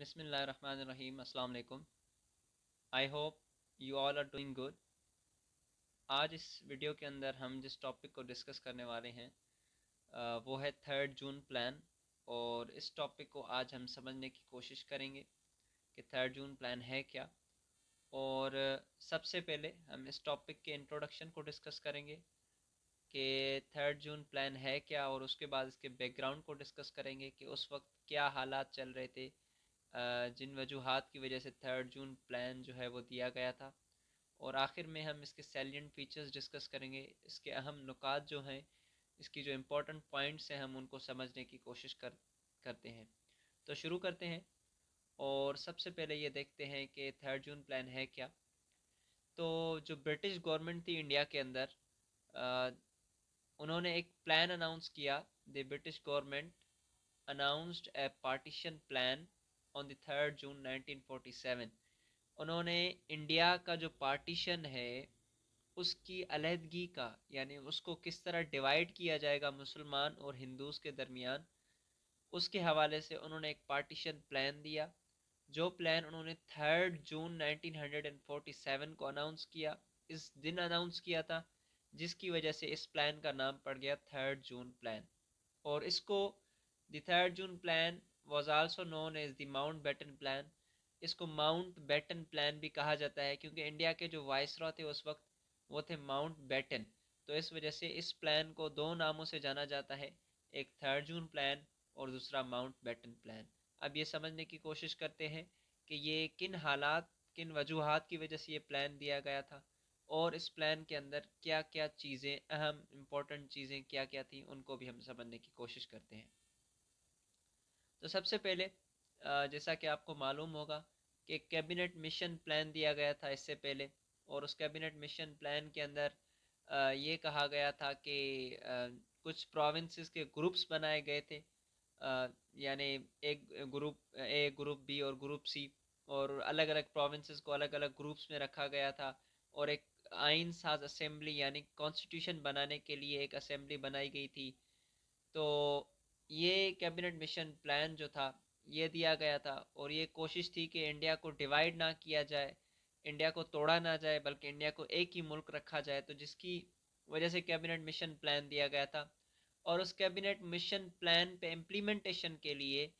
Bismillahirrahmanirrahim. Assalamu alaikum. I hope you all are doing आज इस video के अंदर हम जिस टॉपिक को डिस्कस करने वाले हैं वो है थर्ड जून प्लान और इस टॉपिक को आज हम समझने की कोशिश करेंगे कि थर्ड जून प्लान है क्या और सबसे पहले हम इस टॉपिक के इंट्रोडक्शन को डिस्कस करेंगे कि थर्ड जून प्लान है क्या और उसके बाद इसके बैकग्राउंड को डिस्कस करेंगे कि उस वक्त क्या हालात चल रहे थे जिन वजूहत की वजह से थर्ड जून प्लान जो है वो दिया गया था और आखिर में हम इसके सेलियंट फीचर्स डिस्कस करेंगे इसके अहम नुकात जो हैं इसकी जो इम्पोर्टेंट पॉइंट्स हैं हम उनको समझने की कोशिश कर करते हैं तो शुरू करते हैं और सबसे पहले ये देखते हैं कि थर्ड जून प्लान है क्या तो जो ब्रिटिश गवर्नमेंट थी इंडिया के अंदर आ, उन्होंने एक प्लान अनाउंस किया the British government announced a partition plan on the third June 1947 उन्होंने इंडिया का जो पार्टीशन है उसकी अलहदगी का यानी उसको किस तरह डिवाइड किया जाएगा मुसलमान और हिंदूज के दरमियान उसके हवाले से उन्होंने एक पार्टीशन प्लान दिया जो प्लान उन्होंने थर्ड जून 1947 को अनाउंस किया इस दिन अनाउंस किया था जिसकी वजह से इस प्लान का नाम पड़ गया थर्ड जून प्लान और इसको the third June plan was also known as the Mountbatten plan इसको माउंट बैटन प्लान भी कहा जाता है क्योंकि इंडिया के जो रॉ थे उस वक्त वो थे माउंट बैटन तो इस वजह से इस प्लान को दो नामों से जाना जाता है एक थर्ड जून प्लान और दूसरा माउंट बैटन प्लान अब ये समझने की कोशिश करते हैं कि ये किन हालात किन वजूहत की वजह से ये प्लान दिया गया था और इस प्लान के अंदर क्या क्या चीज़ें अहम इम्पोर्टेंट चीज़ें क्या क्या थी उनको भी हम समझने की कोशिश करते हैं तो सबसे पहले जैसा कि आपको मालूम होगा कि कैबिनेट मिशन प्लान दिया गया था इससे पहले और उस कैबिनेट मिशन प्लान के अंदर ये कहा गया था कि कुछ प्रोविंसेस के ग्रुप्स बनाए गए थे यानी एक ग्रुप ए ग्रुप बी और ग्रुप सी और अलग अलग प्रोविंसेस को अलग अलग ग्रुप्स में रखा गया था और एक आइन साज असेंबली यानी कॉन्स्टिट्यूशन बनाने के लिए एक असम्बली बनाई गई थी तो ये कैबिनेट मिशन प्लान जो था ये दिया गया था और ये कोशिश थी कि इंडिया को डिवाइड ना किया जाए इंडिया को तोड़ा ना जाए बल्कि इंडिया को एक ही मुल्क रखा जाए तो जिसकी वजह से कैबिनेट मिशन प्लान दिया गया था और उस कैबिनेट मिशन प्लान पे इम्प्लीमेंटेशन के लिए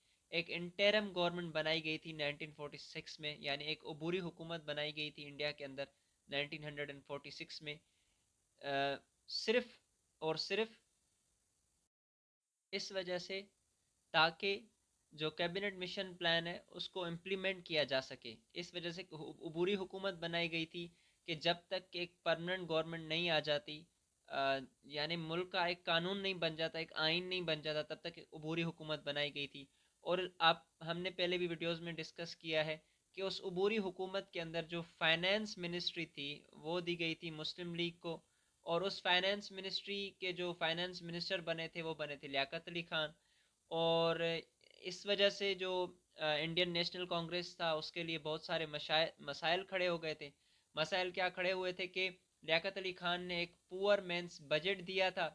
एक इंटरम गवर्नमेंट बनाई गई थी 1946 में यानी एक अबूरी हुकूमत बनाई गई थी इंडिया के अंदर 1946 में आ, सिर्फ और सिर्फ इस वजह से ताकि जो कैबिनेट मिशन प्लान है उसको इम्प्लीमेंट किया जा सके इस वजह से अबूरी हुकूमत बनाई गई थी कि जब तक एक परमानेंट गवर्नमेंट नहीं आ जाती यानी मुल्क का एक कानून नहीं बन जाता एक आइन नहीं बन जाता तब तक अबूरी हुकूमत बनाई गई थी और आप हमने पहले भी वीडियोस में डिस्कस किया है कि उस अबूरी हुकूमत के अंदर जो फाइनेंस मिनिस्ट्री थी वो दी गई थी मुस्लिम लीग को और उस फाइनेंस मिनिस्ट्री के जो फाइनेंस मिनिस्टर बने थे वो बने थे लियाकत अली खान और इस वजह से जो इंडियन नेशनल कांग्रेस था उसके लिए बहुत सारे मसाइल खड़े हो गए थे मसाइल क्या खड़े हुए थे कि लियाकत अली खान ने एक पुअर मैंस बजट दिया था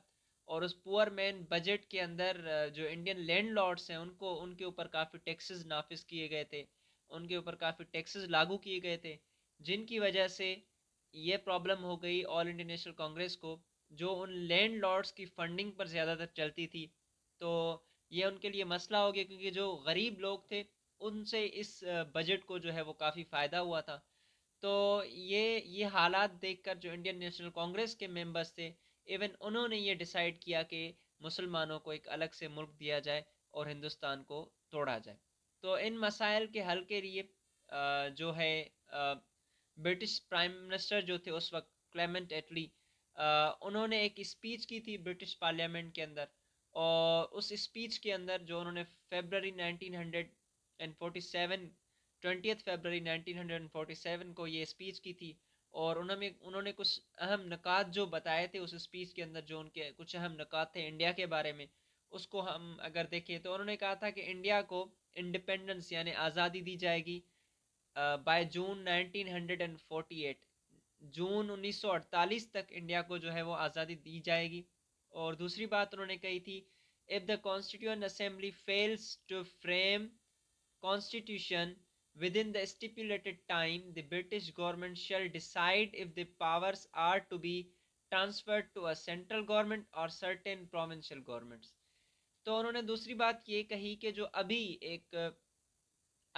और उस पुअर मैन बजट के अंदर जो इंडियन लैंड लॉर्ड्स हैं उनको उनके ऊपर काफ़ी टैक्सेस नाफिज किए गए थे उनके ऊपर काफ़ी टैक्सेस लागू किए गए थे जिनकी वजह से ये प्रॉब्लम हो गई ऑल इंडिया नेशनल कांग्रेस को जो उन लैंड लॉर्ड्स की फंडिंग पर ज़्यादातर चलती थी तो ये उनके लिए मसला हो गया क्योंकि जो गरीब लोग थे उनसे इस बजट को जो है वो काफ़ी फ़ायदा हुआ था तो ये ये हालात देखकर जो इंडियन नेशनल कांग्रेस के मेंबर्स थे इवन उन्होंने ये डिसाइड किया कि मुसलमानों को एक अलग से मुल्क दिया जाए और हिंदुस्तान को तोड़ा जाए तो इन मसाइल के हल के लिए जो है ब्रिटिश प्राइम मिनिस्टर जो थे उस वक्त क्लेमेंट एटली उन्होंने एक स्पीच की थी ब्रिटिश पार्लियामेंट के अंदर और उस स्पीच के अंदर जो उन्होंने February hundred and forty seven को ये स्पीच की थी और उन्होंने उन्होंने कुछ अहम नकात जो बताए थे उस स्पीच के अंदर जो उनके कुछ अहम नकात थे इंडिया के बारे में उसको हम अगर देखें तो उन्होंने कहा था कि इंडिया को इंडिपेंडेंस यानी आज़ादी दी जाएगी बाय जून 1948 जून 1948 तक इंडिया को जो है वो आज़ादी दी जाएगी और दूसरी बात उन्होंने कही थी if the constituent assembly fails to frame constitution within the stipulated time the British government shall decide if the powers are to be transfer to a central government और सर्टेन प्रोविंशियल गवर्नमेंट्स तो उन्होंने दूसरी बात ये कही कि जो अभी एक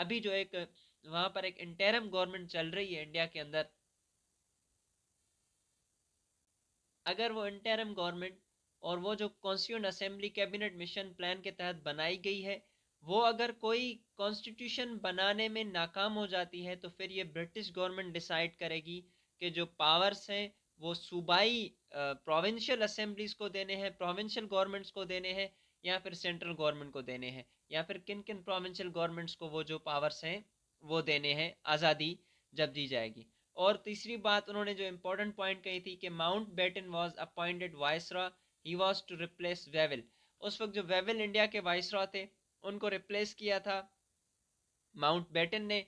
अभी जो एक वहाँ पर एक इंटेरम गवर्नमेंट चल रही है इंडिया के अंदर अगर वो इंटेरम गवर्नमेंट और वो जो constituent assembly cabinet mission plan के तहत बनाई गई है वो अगर कोई कॉन्स्टिट्यूशन बनाने में नाकाम हो जाती है तो फिर ये ब्रिटिश गवर्नमेंट डिसाइड करेगी कि जो पावर्स हैं वो सूबाई प्रोविंशियल असेंबलीज को देने हैं प्रोविंशियल गवर्नमेंट्स को देने हैं या फिर सेंट्रल गवर्नमेंट को देने हैं या फिर किन किन प्रोविंशियल गवर्नमेंट्स को वो जो पावर्स हैं वो देने हैं आज़ादी जब दी जाएगी और तीसरी बात उन्होंने जो इम्पोर्टेंट पॉइंट कही थी कि Mountbatten was appointed viceroy he was to replace Wavell उस वक्त जो वेवल इंडिया के वायसरा थे उनको रिप्लेस किया था माउंट बेटन ने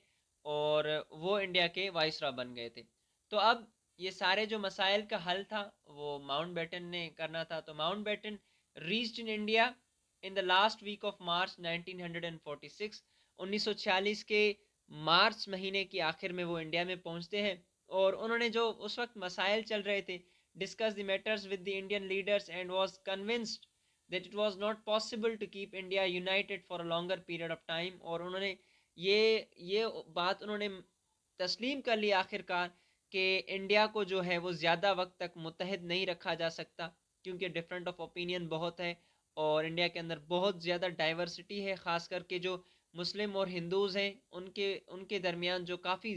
और वो इंडिया के वायसरा बन गए थे तो अब ये सारे जो मसाइल का हल था वो माउंट बेटन ने करना था तो Mountbatten reach in India in the last week of March 1946 1946 के मार्च महीने के आखिर में वो इंडिया में पहुंचते हैं और उन्होंने जो उस वक्त मसाइल चल रहे थे discuss the matters with the Indian leaders and was convinced that it was not possible to keep India united for a longer period of time और उन्होंने ये ये बात उन्होंने तस्लीम कर ली आखिरकार कि इंडिया को जो है वो ज़्यादा वक्त तक मुतहद नहीं रखा जा सकता क्योंकि डिफरेंट ऑफ ओपिनियन बहुत है और इंडिया के अंदर बहुत ज़्यादा डाइवर्सिटी है ख़ास करके जो मुस्लिम और हिंदूज़ हैं उनके उनके दरमियान जो काफ़ी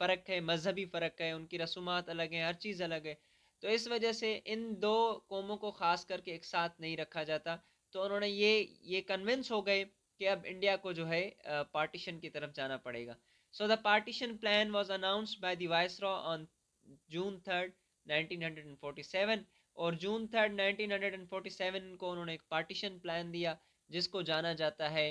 फ़र्क है मजहबी फ़र्क है उनकी रसूमात अलग हैं हर चीज़ अलग है तो इस वजह से इन दो कौमों को ख़ास करके एक साथ नहीं रखा जाता तो उन्होंने ये ये कन्विंस हो गए कि अब इंडिया को जो है पार्टीशन की तरफ जाना पड़ेगा so the partition plan was announce by the रॉ ऑन जून थर्ड 1947 और जून थर्ड 1947 को उन्होंने एक पार्टीशन प्लान दिया जिसको जाना जाता है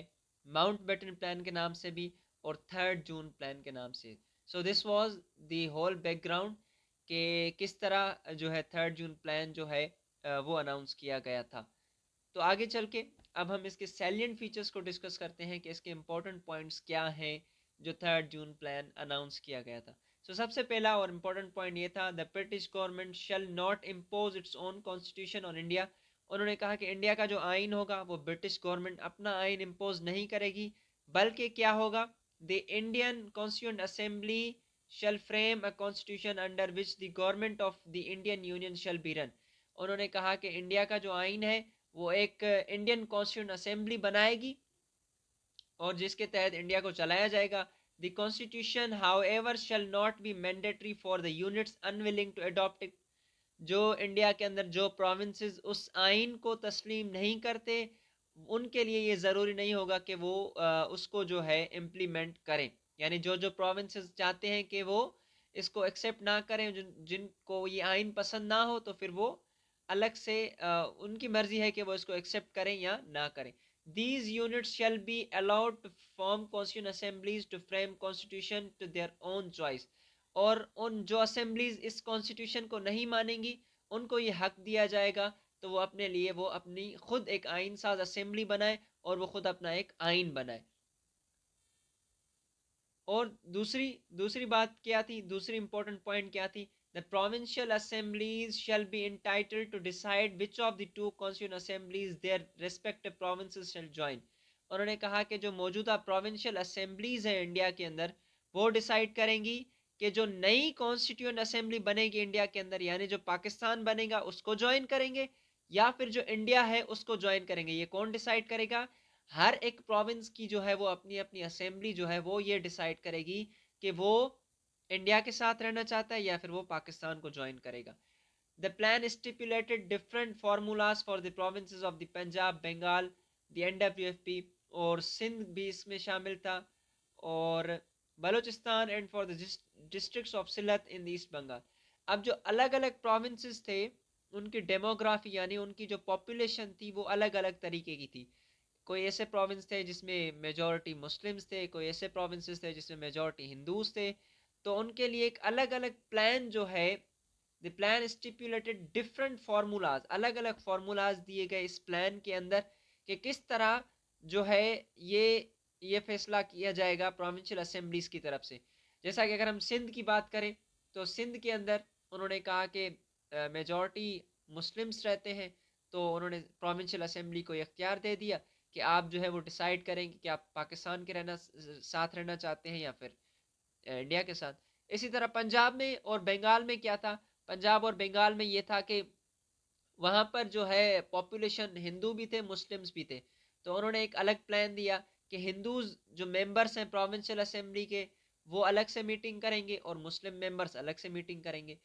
माउंट बेटन प्लान के नाम से भी और थर्ड जून प्लान के नाम से so this was the whole background के किस तरह जो है थर्ड जून प्लान जो है वो अनाउंस किया गया था तो आगे चल के अब हम इसके सैलियंट फीचर्स को डिस्कस करते हैं कि इसके इम्पोर्टेंट पॉइंट्स क्या हैं जो थर्ड जून प्लान अनाउंस किया गया था सो so, सबसे पहला और इम्पोर्टेंट पॉइंट ये था the British government shall not impose its own constitution on India उन्होंने कहा कि इंडिया का जो आइन होगा वो ब्रिटिश गवर्नमेंट अपना आइन इम्पोज नहीं करेगी बल्कि क्या होगा the Indian constituent assembly shall frame a constitution under which the government of the Indian union shall be run उन्होंने कहा कि इंडिया का जो आइन है वो एक इंडियन कॉन्स्टिट्यूंट असेंबली बनाएगी और जिसके तहत इंडिया को चलाया जाएगा the constitution however shall not be mandatory for the units unwilling to adopt जो इंडिया के अंदर जो प्रोविंस उस आइन को तस्लीम नहीं करते उनके लिए ये ज़रूरी नहीं होगा कि वो आ, उसको जो है इम्प्लीमेंट करें यानी जो जो प्रोविंस चाहते हैं कि वो इसको एक्सेप्ट ना करें जिन जिनको ये आइन पसंद ना हो तो फिर वो अलग से आ, उनकी मर्ज़ी है कि वो इसको एक्सेप्ट करें या ना करें these unit shall be allowed form form constituent assemblies to frame constitution to their own और उन जो असम्बलीज़ इस कॉन्स्टिट्यूशन को नहीं मानेंगी उनको ये हक दिया जाएगा तो वो अपने लिए वो अपनी ख़ुद एक आइन साज असम्बली बनाए और वो ख़ुद अपना एक आइन बनाए और दूसरी दूसरी बात क्या थी दूसरी इंपॉर्टेंट पॉइंट क्या थी the provincial assemblies shall be entitled to decide which of the two constituent assemblies their respective province shall join उन्होंने कहा कि जो मौजूदा प्रोविंशियल असेंबलीज हैं इंडिया के अंदर वो डिसाइड करेंगी कि जो नई कॉन्स्टिट्यूंट असेंबली बनेगी इंडिया के अंदर यानी जो पाकिस्तान बनेगा उसको ज्वाइन करेंगे या फिर जो इंडिया है उसको ज्वाइन करेंगे ये कौन डिसाइड करेगा हर एक प्रोविंस की जो है वो अपनी अपनी असेंबली जो है वो ये डिसाइड करेगी कि वो इंडिया के साथ रहना चाहता है या फिर वो पाकिस्तान को ज्वाइन करेगा the plan stipulated different formulas for the province of the Punjab Bengal the N और सिंध भी इसमें शामिल था और Balochistan and for the of Sylhet in East Bengal अब जो अलग अलग प्रोविंसेस थे उनकी डेमोग्राफी यानी उनकी जो पॉपुलेशन थी वो अलग अलग तरीके की थी कोई ऐसे प्रोविंस थे जिसमें मेजॉरिटी मुस्लिम्स थे कोई ऐसे प्रोविंसेस थे जिसमें मेजॉरिटी हिंदूज थे तो उनके लिए एक अलग अलग प्लान जो है the plan stipulated different formulas अलग अलग फार्मूलाज दिए गए इस प्लान के अंदर कि किस तरह जो है ये ये फैसला किया जाएगा प्रोविंशियल असम्बलीज़ की तरफ से जैसा कि अगर हम सिंध की बात करें तो सिंध के अंदर उन्होंने कहा कि मेजॉरिटी मुस्लिम्स रहते हैं तो उन्होंने प्रोविंशियल असेंबली को इख्तियार दे दिया कि आप जो है वो डिसाइड करेंगे कि आप पाकिस्तान के रहना साथ रहना चाहते हैं या फिर इंडिया के साथ इसी तरह पंजाब में और बंगाल में क्या था पंजाब और बंगाल में ये था कि वहाँ पर जो है पॉपुलेशन हिंदू भी थे मुस्लिम्स भी थे तो उन्होंने एक अलग प्लान दिया कि हिंदूज जो मेंबर्स हैं प्रोविंशियल असेंबली के वो अलग से मीटिंग करेंगे और मुस्लिम मेंबर्स अलग से मीटिंग करेंगे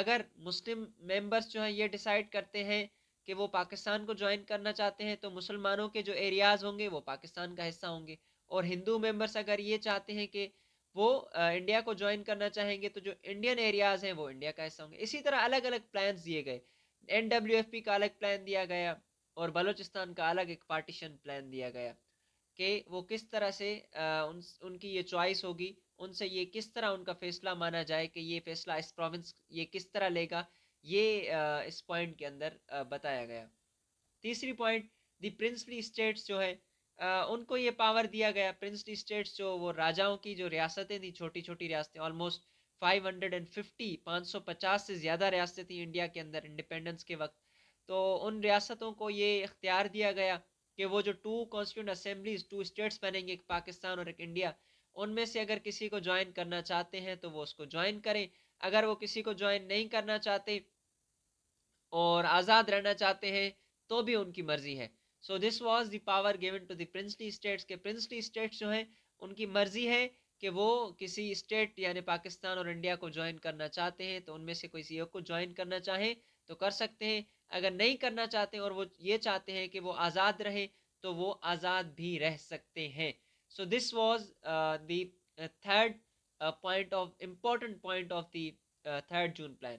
अगर मुस्लिम मेंबर्स जो हैं ये डिसाइड करते हैं कि वो पाकिस्तान को ज्वाइन करना चाहते हैं तो मुसलमानों के जो एरियाज़ होंगे वो पाकिस्तान का हिस्सा होंगे और हिंदू मेंबर्स अगर ये चाहते हैं कि वो इंडिया को ज्वाइन करना चाहेंगे तो जो इंडियन एरियाज़ हैं वो इंडिया का हिस्सा होंगे इसी तरह अलग अलग प्लान दिए गए एन का अलग प्लान दिया गया और बलोचिस्तान का अलग एक पार्टीशन प्लान दिया गया कि वो किस तरह से उन उनकी ये चॉइस होगी उनसे ये किस तरह उनका फैसला माना जाए कि ये फैसला इस प्रोविंस ये किस तरह लेगा ये इस पॉइंट के अंदर बताया गया तीसरी पॉइंट दी प्रिंसली स्टेट्स जो है उनको ये पावर दिया गया प्रिंसली स्टेट्स जो वो राजाओं की जो रियासतें थी छोटी छोटी रियासतें ऑलमोस्ट 550 550 से ज़्यादा रियासतें थी इंडिया के अंदर इंडिपेंडेंस के वक्त तो उन रियासतों को ये इख्तियार दिया गया कि वो जो two constituent assemblies two states बनेंगे एक पाकिस्तान और एक इंडिया उनमें से अगर किसी को ज्वाइन करना चाहते हैं तो वो उसको ज्वाइन करें अगर वो किसी को ज्वाइन नहीं करना चाहते और आज़ाद रहना चाहते हैं तो भी उनकी मर्ज़ी है so this was the power given to the princely states के प्रिंसली स्टेट्स जो हैं उनकी मर्ज़ी है कि वो किसी स्टेट यानी पाकिस्तान और इंडिया को ज्वाइन करना चाहते हैं तो उनमें से कोई सी e को ज्वाइन करना चाहें तो कर सकते हैं अगर नहीं करना चाहते और वो ये चाहते हैं कि वो आज़ाद रहे तो वो आज़ाद भी रह सकते हैं so this was third third point of important point of the third June plan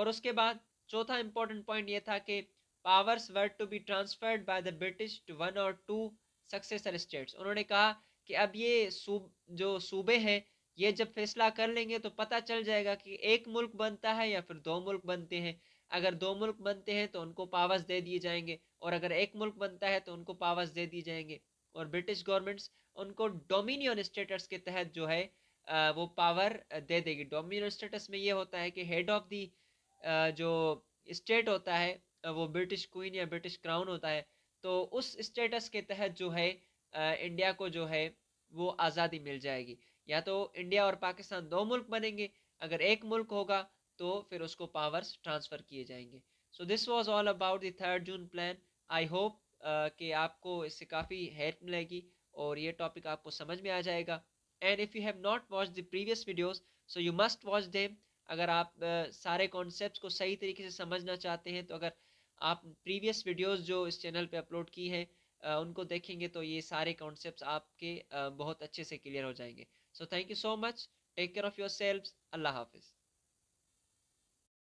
और उसके बाद चौथा इम्पॉर्टेंट पॉइंट ये था कि powers were to be transferred by the British to one और टू सक्सेसर स्टेट्स उन्होंने कहा कि अब ये सूब जो सूबे हैं ये जब फैसला कर लेंगे तो पता चल जाएगा कि एक मुल्क बनता है या फिर दो मुल्क बनते हैं अगर दो मुल्क बनते हैं तो उनको पावर्स दे दिए जाएंगे और अगर एक मुल्क बनता है तो उनको पावर्स दे दिए जाएंगे और ब्रिटिश गवर्नमेंट्स उनको डोमिनियन स्टेटस के तहत जो है वो पावर दे देगी डोमिनियन स्टेटस में ये होता है कि हेड ऑफ दी जो स्टेट होता है वो ब्रिटिश क्वीन या ब्रिटिश क्राउन होता है तो उस स्टेटस के तहत जो है इंडिया को जो है वो आज़ादी मिल जाएगी या तो इंडिया और पाकिस्तान दो मुल्क बनेंगे अगर एक मुल्क होगा तो फिर उसको पावर्स ट्रांसफ़र किए जाएंगे so this was all about the third June plan I hope कि आपको इससे काफ़ी हेल्प मिलेगी और ये टॉपिक आपको समझ में आ जाएगा and if you have not watch the previous videos so you must watch them अगर आप uh, सारे कॉन्सेप्ट को सही तरीके से समझना चाहते हैं तो अगर आप प्रीवियस वीडियोज़ जो इस चैनल पर अपलोड की हैं uh, उनको देखेंगे तो ये सारे कॉन्सेप्ट आपके uh, बहुत अच्छे से क्लियर हो जाएंगे so thank you so much take care of yourselves अल्लाह हाफिज़